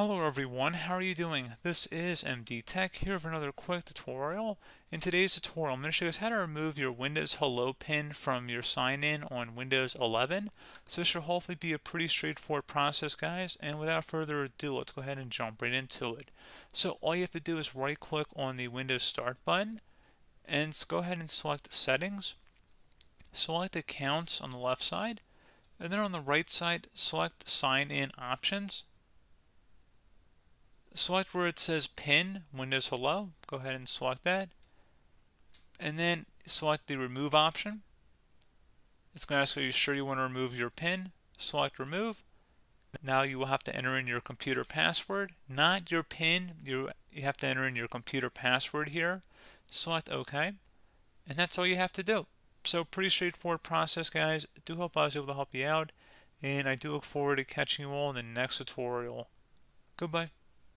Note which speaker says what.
Speaker 1: Hello everyone, how are you doing? This is MD Tech here for another quick tutorial. In today's tutorial, I'm going to show you how to remove your Windows Hello pin from your sign-in on Windows 11. So this should hopefully be a pretty straightforward process, guys. And without further ado, let's go ahead and jump right into it. So all you have to do is right-click on the Windows Start button and go ahead and select Settings. Select Accounts on the left side. And then on the right side, select Sign In Options select where it says pin Windows Hello. Go ahead and select that. And then select the remove option. It's going to ask are you sure you want to remove your pin? Select remove. Now you will have to enter in your computer password, not your PIN. You, you have to enter in your computer password here. Select OK. And that's all you have to do. So pretty straightforward process, guys. I do hope I was able to help you out. And I do look forward to catching you all in the next tutorial. Goodbye.